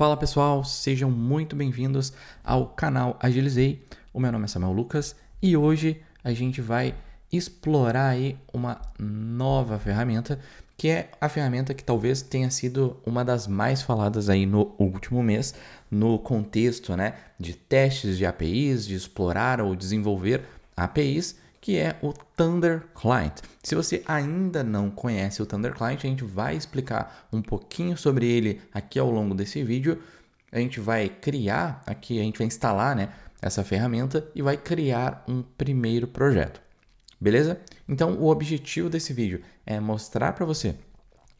Fala pessoal, sejam muito bem-vindos ao canal Agilizei. O meu nome é Samuel Lucas e hoje a gente vai explorar aí uma nova ferramenta, que é a ferramenta que talvez tenha sido uma das mais faladas aí no último mês, no contexto, né, de testes de APIs, de explorar ou desenvolver APIs que é o Thunder Client. Se você ainda não conhece o Thunder Client, a gente vai explicar um pouquinho sobre ele aqui ao longo desse vídeo. A gente vai criar aqui, a gente vai instalar né, essa ferramenta e vai criar um primeiro projeto. Beleza? Então, o objetivo desse vídeo é mostrar para você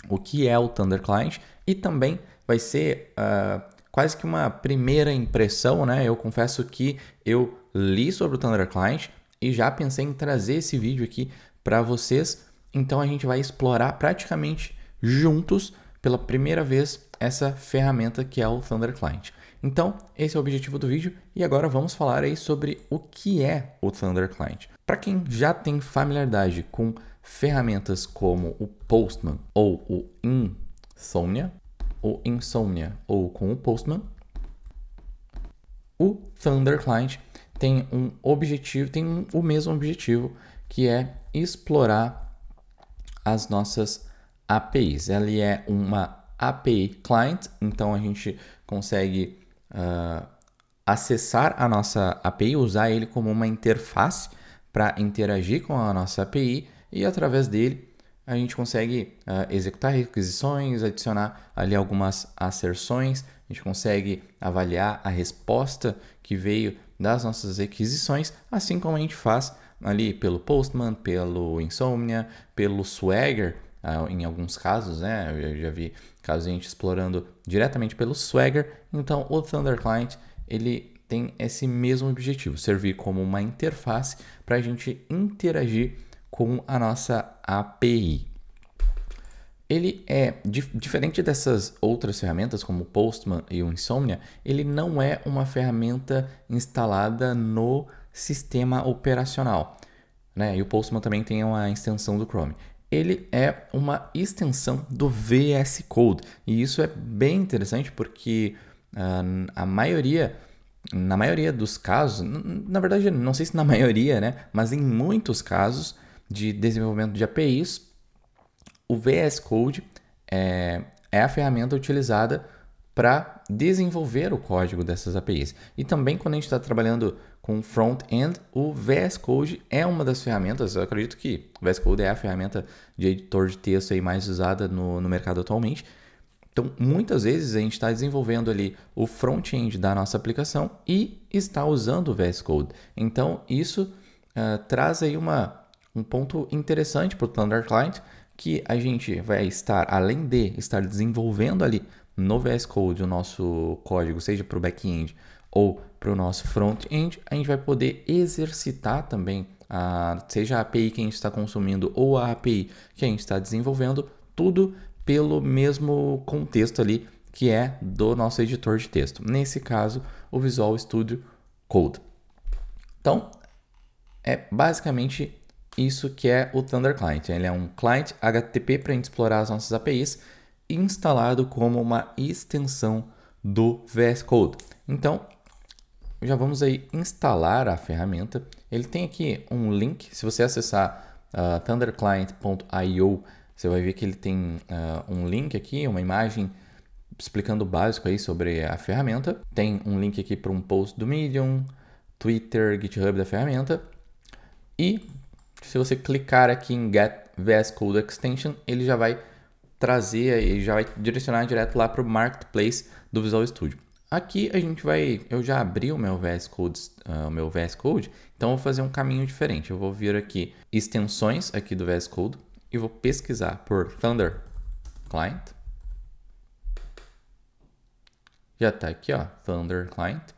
o que é o Thunder Client e também vai ser uh, quase que uma primeira impressão, né? Eu confesso que eu li sobre o Thunder Client, e já pensei em trazer esse vídeo aqui para vocês. Então a gente vai explorar praticamente juntos pela primeira vez essa ferramenta que é o Thunder Client. Então, esse é o objetivo do vídeo e agora vamos falar aí sobre o que é o Thunder Client. Para quem já tem familiaridade com ferramentas como o Postman ou o Insomnia, o Insomnia ou com o Postman, o Thunder Client tem um objetivo, tem o mesmo objetivo que é explorar as nossas APIs. Ela é uma API client, então a gente consegue uh, acessar a nossa API, usar ele como uma interface para interagir com a nossa API e através dele a gente consegue uh, executar requisições, adicionar ali algumas asserções, a gente consegue avaliar a resposta que veio das nossas requisições, assim como a gente faz ali pelo Postman, pelo Insomnia, pelo Swagger, ah, em alguns casos, né? Eu já vi casos a gente explorando diretamente pelo Swagger. Então, o Thunder Client, ele tem esse mesmo objetivo, servir como uma interface para a gente interagir com a nossa API. Ele é, diferente dessas outras ferramentas, como o Postman e o Insomnia, ele não é uma ferramenta instalada no sistema operacional. Né? E o Postman também tem uma extensão do Chrome. Ele é uma extensão do VS Code. E isso é bem interessante porque uh, a maioria na maioria dos casos, na verdade, não sei se na maioria, né? Mas em muitos casos de desenvolvimento de APIs, o VS Code é, é a ferramenta utilizada para desenvolver o código dessas APIs. E também quando a gente está trabalhando com front-end, o VS Code é uma das ferramentas, eu acredito que o VS Code é a ferramenta de editor de texto aí mais usada no, no mercado atualmente. Então, muitas vezes a gente está desenvolvendo ali o front-end da nossa aplicação e está usando o VS Code. Então, isso uh, traz aí uma, um ponto interessante para o Thunder Client, que a gente vai estar, além de estar desenvolvendo ali no VS Code o nosso código, seja para o back-end ou para o nosso front-end, a gente vai poder exercitar também, a, seja a API que a gente está consumindo ou a API que a gente está desenvolvendo, tudo pelo mesmo contexto ali que é do nosso editor de texto. Nesse caso, o Visual Studio Code. Então, é basicamente isso que é o Thunder Client. Ele é um client HTTP para a gente explorar as nossas APIs, instalado como uma extensão do VS Code. Então, já vamos aí instalar a ferramenta. Ele tem aqui um link, se você acessar uh, ah, thunderclient.io, você vai ver que ele tem uh, um link aqui, uma imagem explicando o básico aí sobre a ferramenta. Tem um link aqui para um post do Medium, Twitter, GitHub da ferramenta. E se você clicar aqui em Get VS Code Extension, ele já vai trazer e já vai direcionar direto lá para o marketplace do Visual Studio. Aqui a gente vai, eu já abri o meu VS Code, uh, ah, o meu VS Code, então eu vou fazer um caminho diferente. Eu vou vir aqui extensões aqui do VS Code e vou pesquisar por Thunder Client. Já está aqui, ó, Thunder Client.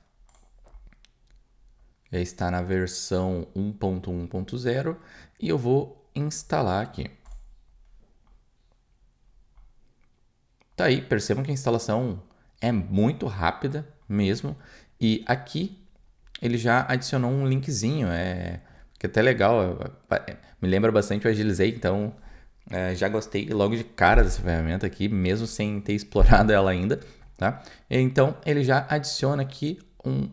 É, está na versão 1.1.0 e eu vou instalar aqui. Tá aí, percebam que a instalação é muito rápida mesmo. E aqui ele já adicionou um linkzinho, é, que é até legal, é, é, me lembra bastante o Agilizei, então é, já gostei logo de cara dessa ferramenta aqui, mesmo sem ter explorado ela ainda, tá? Então ele já adiciona aqui um,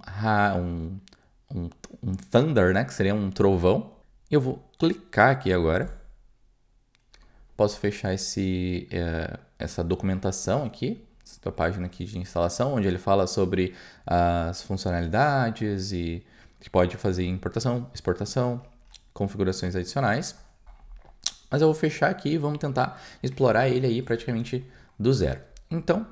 um um, um thunder, né? Que seria um trovão. Eu vou clicar aqui agora. Posso fechar esse, é, essa documentação aqui, essa página aqui de instalação, onde ele fala sobre as funcionalidades e que pode fazer importação, exportação, configurações adicionais. Mas eu vou fechar aqui e vamos tentar explorar ele aí praticamente do zero. Então,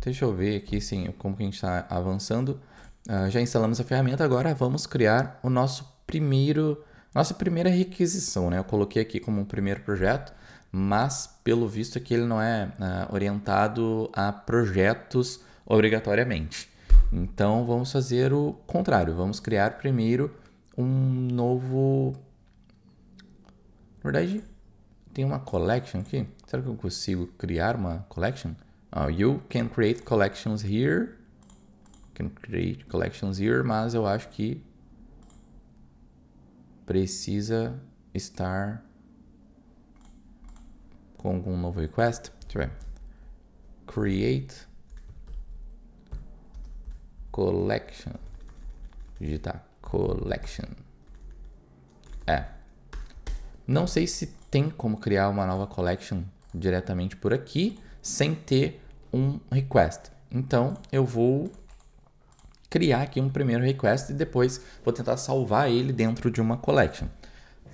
deixa eu ver aqui sim como que a gente está avançando. Uh, já instalamos a ferramenta, agora vamos criar o nosso primeiro, nossa primeira requisição, né? Eu coloquei aqui como um primeiro projeto, mas pelo visto aqui ele não é uh, orientado a projetos obrigatoriamente. Então vamos fazer o contrário, vamos criar primeiro um novo. Na verdade, tem uma collection aqui. Será que eu consigo criar uma collection? Oh, you can create collections here can create collections here, mas eu acho que precisa estar com algum novo request. Deixa eu ver. Create collection. Digitar collection. É. Não sei se tem como criar uma nova collection diretamente por aqui sem ter um request. Então eu vou criar aqui um primeiro request e depois vou tentar salvar ele dentro de uma collection.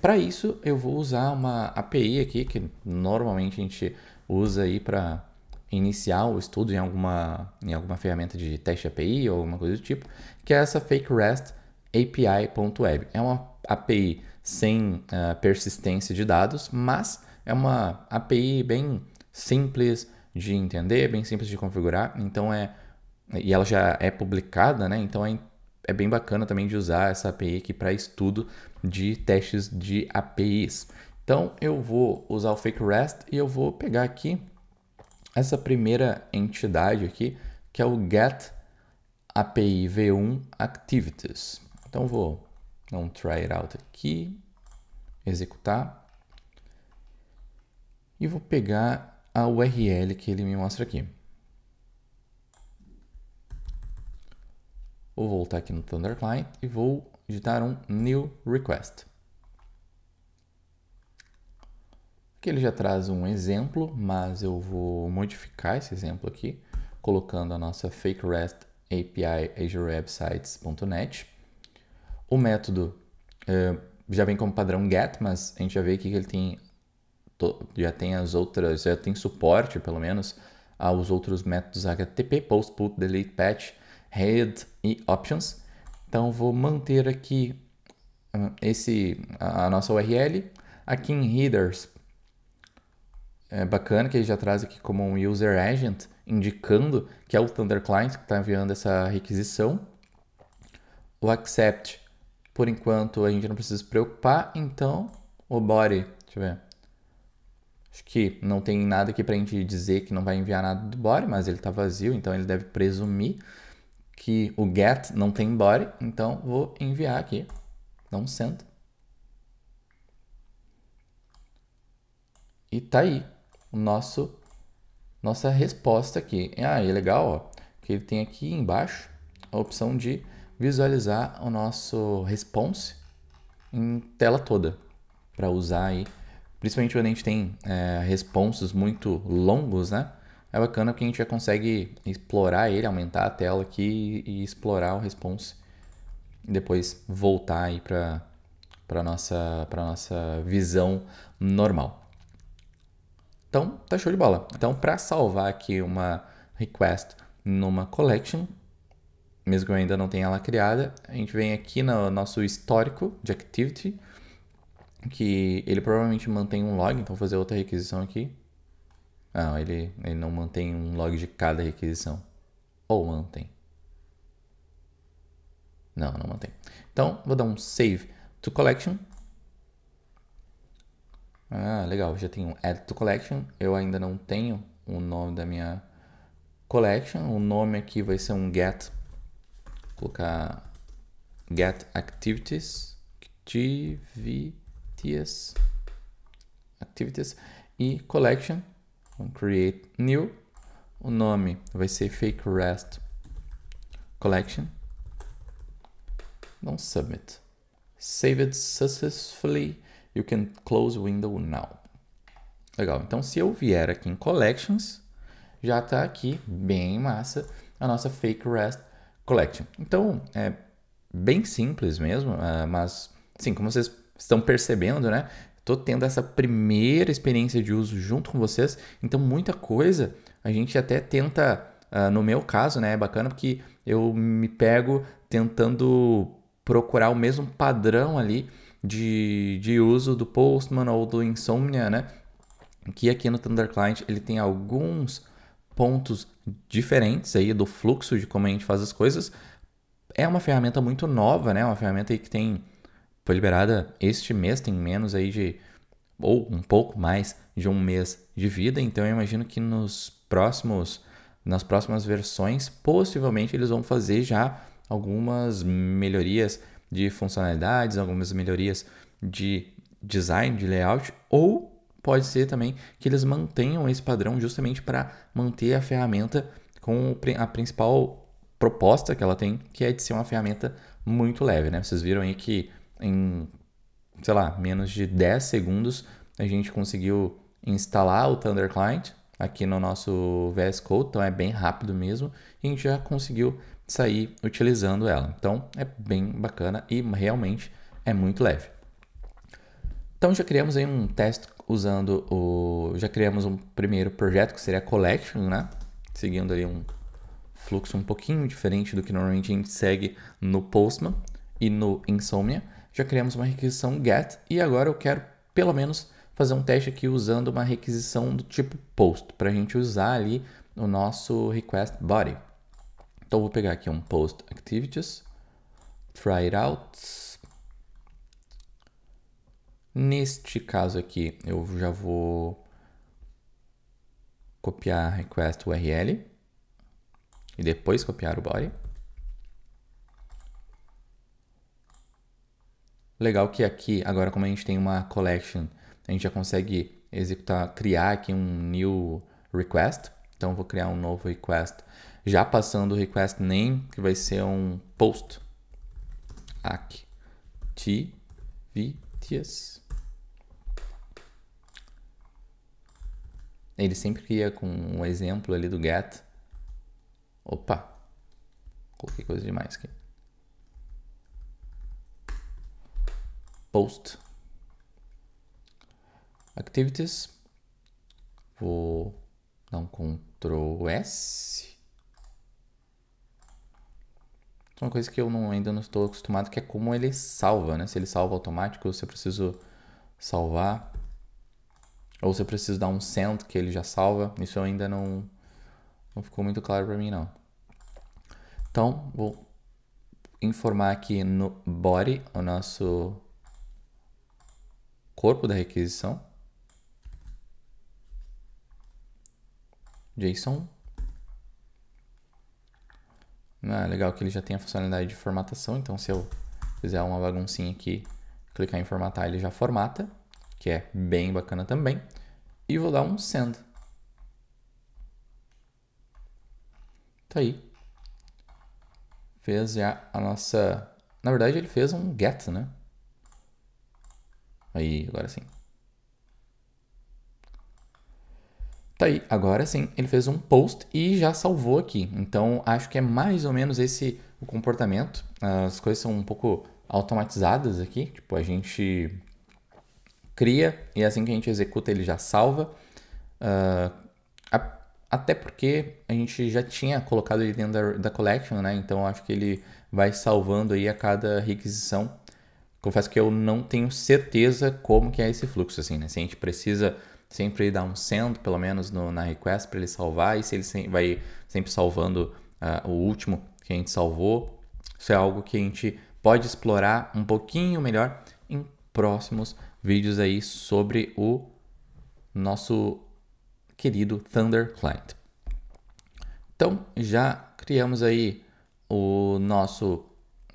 Para isso, eu vou usar uma API aqui, que normalmente a gente usa aí para iniciar o estudo em alguma, em alguma ferramenta de teste API ou alguma coisa do tipo, que é essa fake REST API.web. É uma API sem uh, persistência de dados, mas é uma API bem simples de entender, bem simples de configurar, então é e ela já é publicada, né? Então é, é bem bacana também de usar essa API aqui para estudo de testes de APIs. Então eu vou usar o Fake REST e eu vou pegar aqui essa primeira entidade aqui, que é o get API v1 activities. Então vou dar um try it out aqui, executar e vou pegar a URL que ele me mostra aqui. Vou voltar aqui no Thunder Client e vou digitar um New Request. Aqui ele já traz um exemplo, mas eu vou modificar esse exemplo aqui, colocando a nossa Fake REST API Websites.net. O método eh, já vem como padrão GET, mas a gente já vê aqui que ele tem, já tem as outras, já tem suporte, pelo menos, aos outros métodos HTTP, POST, PUT, DELETE, PATCH, Head e Options. Então vou manter aqui hum, esse, a nossa URL. Aqui em Headers, é bacana que ele já traz aqui como um User Agent, indicando que é o Thunder Client que está enviando essa requisição. O Accept, por enquanto, a gente não precisa se preocupar. Então, o Body, deixa eu ver. Acho que não tem nada aqui para a gente dizer que não vai enviar nada do body, mas ele está vazio, então ele deve presumir que o get não tem body, então vou enviar aqui, dá um cento E tá aí o nosso nossa resposta aqui. Ah, e é legal, ó, que ele tem aqui embaixo a opção de visualizar o nosso response em tela toda para usar aí, principalmente quando a gente tem é, muito longos, né? é bacana porque a gente já consegue explorar ele, aumentar a tela aqui e explorar o response e depois voltar aí para para nossa para nossa visão normal. Então, tá show de bola. Então, para salvar aqui uma request numa collection, mesmo que eu ainda não tenha ela criada, a gente vem aqui no nosso histórico de activity, que ele provavelmente mantém um log, então vou fazer outra requisição aqui ah, ele, ele não mantém um log de cada requisição. Ou mantém. Não, não mantém. Então, vou dar um save to collection. Ah, legal, já tem um add to collection. Eu ainda não tenho o nome da minha collection. O nome aqui vai ser um get. Vou colocar get activities. Activities. Activities. E collection. Vamos create new. O nome vai ser fake rest collection. Não submit. Saved successfully. You can close window now. Legal. Então, se eu vier aqui em collections, já está aqui bem massa a nossa fake rest collection. Então, é bem simples mesmo, ah, mas sim, como vocês estão percebendo, né? Tô tendo essa primeira experiência de uso junto com vocês, então muita coisa a gente até tenta, uh, no meu caso, né? É bacana porque eu me pego tentando procurar o mesmo padrão ali de, de uso do Postman ou do Insomnia, né? Que aqui no Thunder Client ele tem alguns pontos diferentes aí do fluxo de como a gente faz as coisas. É uma ferramenta muito nova, né? Uma ferramenta que tem foi liberada este mês, tem menos aí de. ou um pouco mais de um mês de vida, então eu imagino que nos próximos. nas próximas versões, possivelmente eles vão fazer já algumas melhorias de funcionalidades, algumas melhorias de design, de layout, ou pode ser também que eles mantenham esse padrão justamente para manter a ferramenta com a principal proposta que ela tem, que é de ser uma ferramenta muito leve, né? Vocês viram aí que em, sei lá, menos de 10 segundos, a gente conseguiu instalar o Thunder Client aqui no nosso VS Code, então é bem rápido mesmo, e a gente já conseguiu sair utilizando ela. Então é bem bacana e realmente é muito leve. Então já criamos aí um teste usando o. Já criamos um primeiro projeto que seria collection, né? Seguindo ali um fluxo um pouquinho diferente do que normalmente a gente segue no Postman e no Insomnia já criamos uma requisição get e agora eu quero pelo menos fazer um teste aqui usando uma requisição do tipo post para a gente usar ali o nosso request body. Então vou pegar aqui um post activities, try it out. Neste caso aqui eu já vou copiar request URL e depois copiar o body. Legal que aqui, agora como a gente tem uma collection, a gente já consegue executar, criar aqui um new request. Então vou criar um novo request, já passando o request name, que vai ser um post activities. Ele sempre cria com um exemplo ali do get. Opa, coloquei coisa demais aqui. post activities. Vou dar um Ctrl S. Uma coisa que eu não, ainda não estou acostumado que é como ele salva, né? Se ele salva automático, ou se eu preciso salvar, ou se eu preciso dar um send que ele já salva. Isso ainda não, não ficou muito claro para mim, não. Então, vou informar aqui no body o nosso corpo da requisição. JSON. Ah, é legal que ele já tem a funcionalidade de formatação, então se eu fizer uma baguncinha aqui, clicar em formatar, ele já formata, que é bem bacana também. E vou dar um send. Tá aí. Fez já a nossa... Na verdade, ele fez um get, né? Aí, agora sim. Tá aí, agora sim, ele fez um post e já salvou aqui. Então, acho que é mais ou menos esse o comportamento. As coisas são um pouco automatizadas aqui. Tipo, a gente cria e é assim que a gente executa ele já salva. Uh, a, até porque a gente já tinha colocado ele dentro da, da collection, né? Então acho que ele vai salvando aí a cada requisição confesso que eu não tenho certeza como que é esse fluxo, assim, né? Se a gente precisa sempre dar um send, pelo menos, no, na request para ele salvar, e se ele se, vai sempre salvando uh, o último que a gente salvou. Isso é algo que a gente pode explorar um pouquinho melhor em próximos vídeos aí sobre o nosso querido Thunder Client. Então, já criamos aí o nosso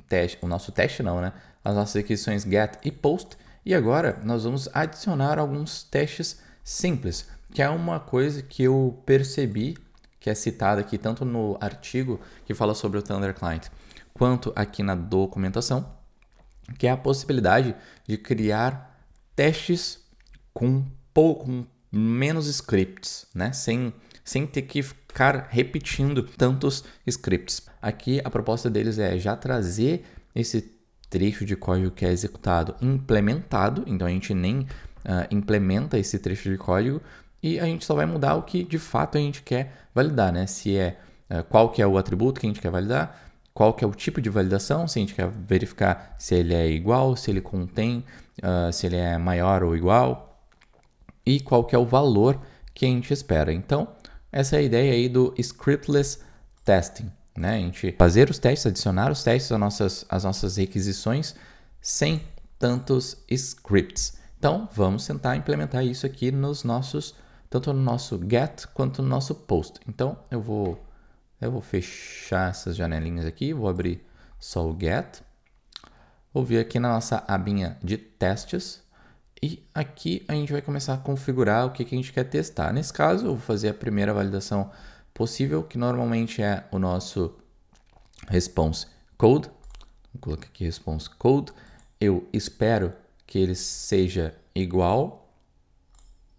teste, o nosso teste não, né? as nossas requisições get e post. E agora nós vamos adicionar alguns testes simples, que é uma coisa que eu percebi que é citada aqui tanto no artigo que fala sobre o Thunder Client, quanto aqui na documentação, que é a possibilidade de criar testes com pouco com menos scripts, né? Sem sem ter que ficar repetindo tantos scripts. Aqui a proposta deles é já trazer esse trecho de código que é executado implementado, então a gente nem uh, implementa esse trecho de código e a gente só vai mudar o que de fato a gente quer validar, né? Se é uh, qual que é o atributo que a gente quer validar, qual que é o tipo de validação, se a gente quer verificar se ele é igual, se ele contém, uh, se ele é maior ou igual e qual que é o valor que a gente espera. Então, essa é a ideia aí do scriptless testing. Né? A gente fazer os testes, adicionar os testes às nossas, às nossas requisições sem tantos scripts. Então, vamos tentar implementar isso aqui nos nossos, tanto no nosso get quanto no nosso post. Então, eu vou, eu vou fechar essas janelinhas aqui, vou abrir só o get. Vou vir aqui na nossa abinha de testes e aqui a gente vai começar a configurar o que, que a gente quer testar. Nesse caso, eu vou fazer a primeira validação possível, que normalmente é o nosso response code. Vou colocar aqui response code. Eu espero que ele seja igual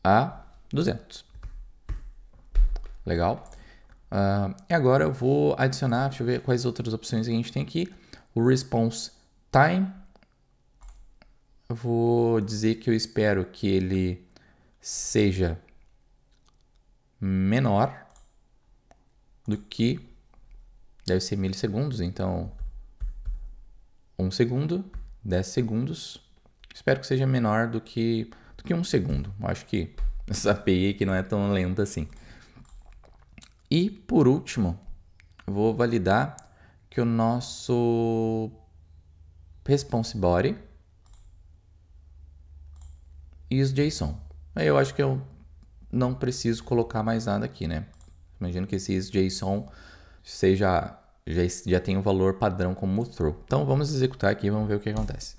a 200. Legal. Uh, e agora eu vou adicionar, deixa eu ver quais outras opções a gente tem aqui. O response time. Eu vou dizer que eu espero que ele seja menor do que deve ser milissegundos, então um segundo, 10 segundos. Espero que seja menor do que, do que um segundo. Acho que essa API aqui não é tão lenta assim. E por último, vou validar que o nosso response body is JSON. Aí eu acho que eu não preciso colocar mais nada aqui, né? Imagino que esse JSON seja, já, já tem um valor padrão como true. Então vamos executar aqui e vamos ver o que acontece.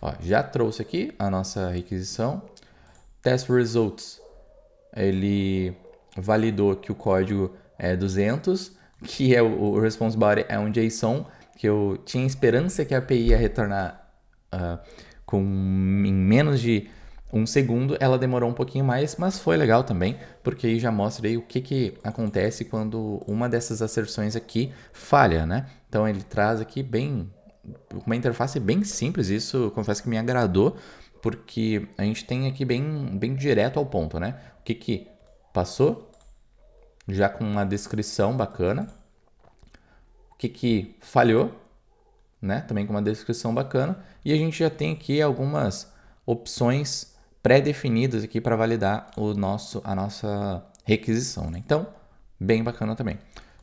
Ó, já trouxe aqui a nossa requisição. Test results. Ele validou que o código é 200, que é o, o response body é um JSON, que eu tinha esperança que a API ia retornar uh, com em menos de um segundo, ela demorou um pouquinho mais, mas foi legal também, porque aí já mostra aí o que, que acontece quando uma dessas asserções aqui falha, né? Então ele traz aqui bem uma interface bem simples, isso confesso que me agradou, porque a gente tem aqui bem, bem direto ao ponto, né? O que, que passou, já com uma descrição bacana. O que, que falhou, né? Também com uma descrição bacana. E a gente já tem aqui algumas opções pré-definidos aqui para validar o nosso, a nossa requisição. Né? Então, bem bacana também.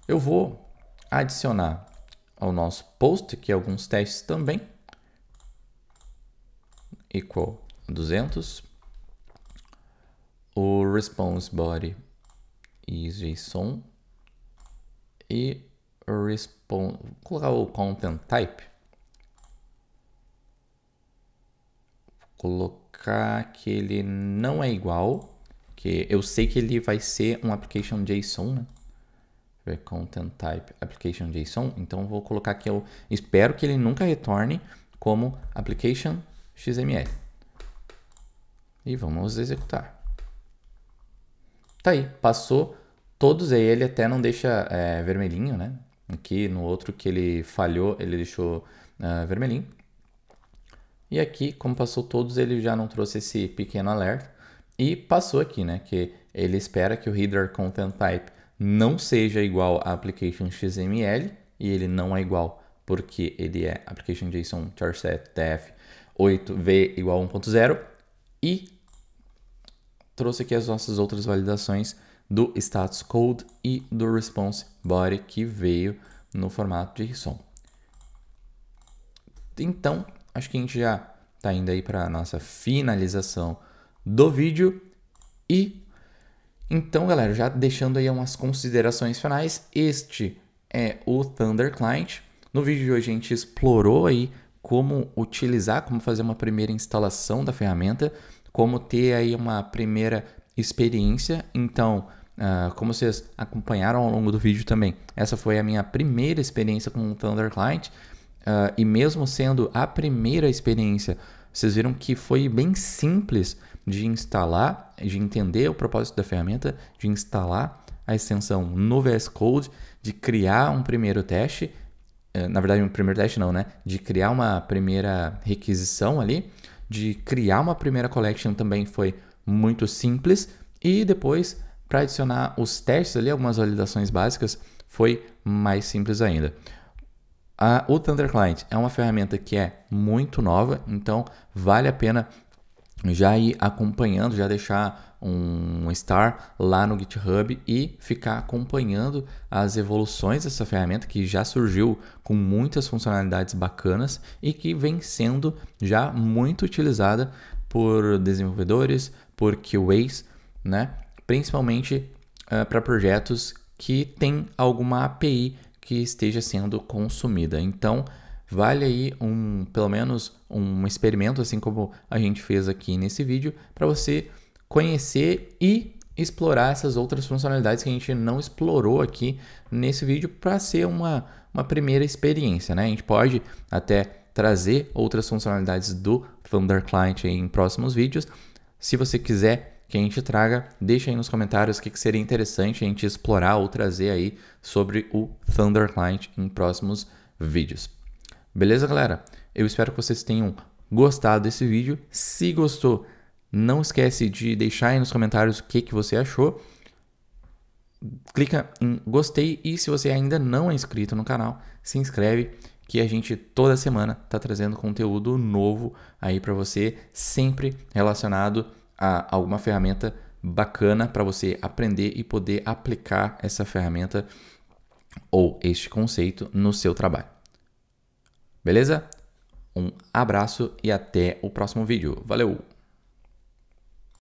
Eu vou adicionar ao nosso post aqui alguns testes também. Equal 200. O response body is JSON. E response... Vou colocar o content type. Vou colocar que ele não é igual, que eu sei que ele vai ser um application JSON, né? Ver content type application JSON, então vou colocar que eu espero que ele nunca retorne como application XML. E vamos executar. Tá aí, passou todos aí, ele até não deixa é, vermelhinho, né? Aqui no outro que ele falhou, ele deixou uh, vermelhinho. E aqui, como passou todos, ele já não trouxe esse pequeno alerta. E passou aqui, né? Que ele espera que o header content type não seja igual a application XML e ele não é igual porque ele é application JSON charset tf 8v igual 1.0 e trouxe aqui as nossas outras validações do status code e do response body que veio no formato de JSON. Então, acho que a gente já está indo aí para a nossa finalização do vídeo. E então, galera, já deixando aí umas considerações finais, este é o Thunder Client. No vídeo de hoje a gente explorou aí como utilizar, como fazer uma primeira instalação da ferramenta, como ter aí uma primeira experiência. Então, uh, como vocês acompanharam ao longo do vídeo também, essa foi a minha primeira experiência com o Thunder Client. Uh, e mesmo sendo a primeira experiência, vocês viram que foi bem simples de instalar, de entender o propósito da ferramenta, de instalar a extensão no VS Code, de criar um primeiro teste, eh, na verdade, um primeiro teste não, né? De criar uma primeira requisição ali, de criar uma primeira collection também foi muito simples e depois para adicionar os testes ali, algumas validações básicas, foi mais simples ainda. A, o Thunder Client é uma ferramenta que é muito nova, então vale a pena já ir acompanhando, já deixar um star lá no GitHub e ficar acompanhando as evoluções dessa ferramenta que já surgiu com muitas funcionalidades bacanas e que vem sendo já muito utilizada por desenvolvedores, por QAs, né? principalmente uh, para projetos que tem alguma API que esteja sendo consumida. Então, vale aí um, pelo menos um experimento, assim como a gente fez aqui nesse vídeo, para você conhecer e explorar essas outras funcionalidades que a gente não explorou aqui nesse vídeo para ser uma, uma primeira experiência, né? A gente pode até trazer outras funcionalidades do Thunder Client em próximos vídeos. Se você quiser que a gente traga. Deixa aí nos comentários o que, que seria interessante a gente explorar ou trazer aí sobre o Thunder Client em próximos vídeos. Beleza, galera? Eu espero que vocês tenham gostado desse vídeo. Se gostou, não esquece de deixar aí nos comentários o que, que você achou. Clica em gostei e se você ainda não é inscrito no canal, se inscreve que a gente toda semana está trazendo conteúdo novo aí para você, sempre relacionado a, alguma ferramenta bacana para você aprender e poder aplicar essa ferramenta ou este conceito no seu trabalho. Beleza? Um abraço e até o próximo vídeo. Valeu!